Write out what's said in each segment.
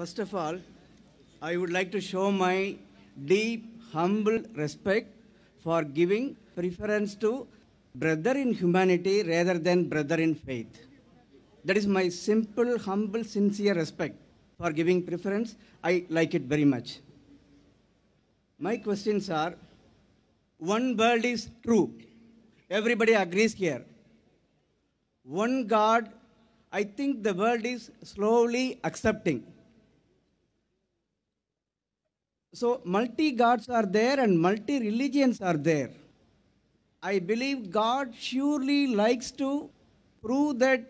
First of all, I would like to show my deep, humble respect for giving preference to brother in humanity rather than brother in faith. That is my simple, humble, sincere respect for giving preference. I like it very much. My questions are one world is true. Everybody agrees here. One God, I think the world is slowly accepting so, multi gods are there and multi religions are there. I believe God surely likes to prove that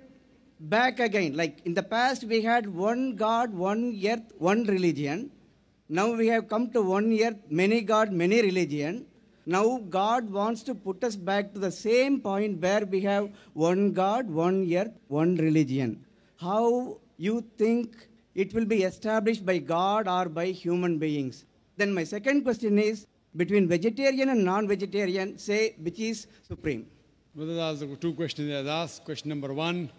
back again. Like in the past, we had one God, one earth, one religion. Now we have come to one earth, many God, many religion. Now God wants to put us back to the same point where we have one God, one earth, one religion. How you think it will be established by God or by human beings? Then my second question is, between vegetarian and non-vegetarian, say which is supreme? Well, that's the two questions I asked. Question number one,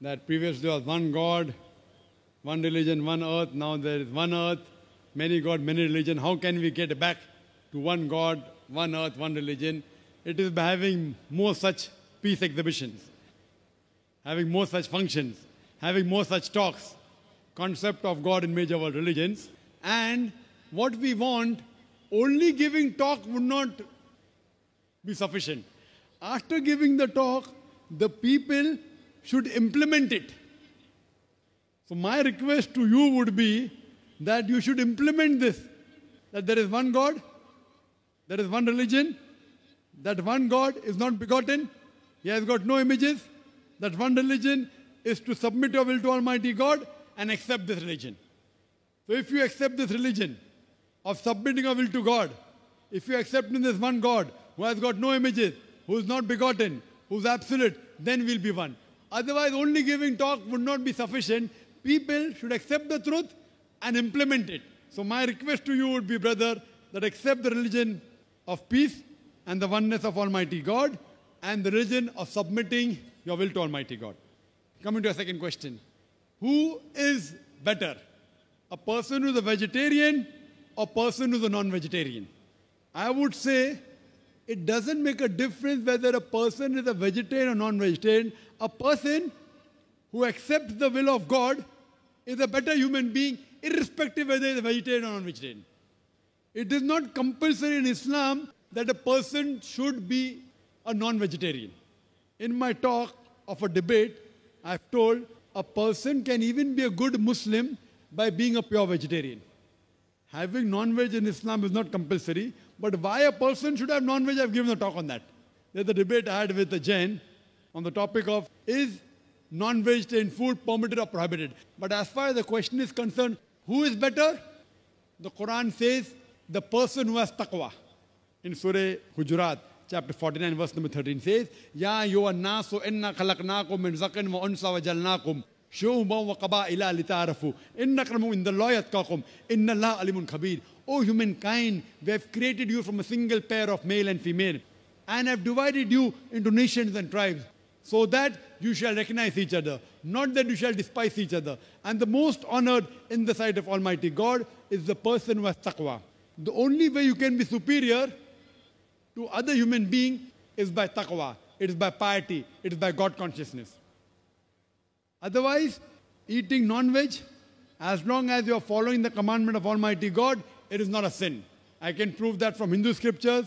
that previously there was one God, one religion, one earth. Now there is one earth, many God, many religion. How can we get back to one God, one earth, one religion? It is by having more such peace exhibitions, having more such functions, having more such talks, concept of God in major world religions, and what we want, only giving talk would not be sufficient. After giving the talk, the people should implement it. So my request to you would be that you should implement this, that there is one God, there is one religion, that one God is not begotten, he has got no images, that one religion is to submit your will to Almighty God and accept this religion. So if you accept this religion, of submitting our will to God. If you accept in this one God who has got no images, who is not begotten, who is absolute, then we'll be one. Otherwise, only giving talk would not be sufficient. People should accept the truth and implement it. So my request to you would be, brother, that accept the religion of peace and the oneness of Almighty God and the religion of submitting your will to Almighty God. Coming to your second question. Who is better? A person who is a vegetarian a person who's a non-vegetarian. I would say it doesn't make a difference whether a person is a vegetarian or non-vegetarian. A person who accepts the will of God is a better human being, irrespective whether he's a vegetarian or non-vegetarian. It is not compulsory in Islam that a person should be a non-vegetarian. In my talk of a debate, I've told a person can even be a good Muslim by being a pure vegetarian. Having non-veg in Islam is not compulsory, but why a person should have non-veg, I've given a talk on that. There's a debate I had with a Jain on the topic of is non-vegetarian food permitted or prohibited? But as far as the question is concerned, who is better? The Quran says the person who has taqwa. In Surah Hujurat, chapter 49, verse number 13 says, Ya yuwa nasu inna khalaqnakum min zaqin wa unsa wa jalnakum شوما وقبائلا لتعرفوا إن أكرمكم الله يتقاكم إن الله عليم خبير O oh, humankind, we have created you from a single pair of male and female and have divided you into nations and tribes so that you shall recognize each other, not that you shall despise each other. And the most honored in the sight of Almighty God is the person who has taqwa. The only way you can be superior to other human being is by taqwa. It is by piety. It is by God consciousness. Otherwise, eating non veg, as long as you are following the commandment of Almighty God, it is not a sin. I can prove that from Hindu scriptures,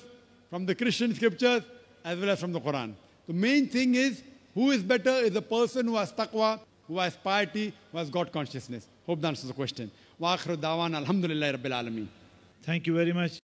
from the Christian scriptures, as well as from the Quran. The main thing is who is better is a person who has taqwa, who has piety, who has God consciousness. Hope that answers the question. dawan Thank you very much.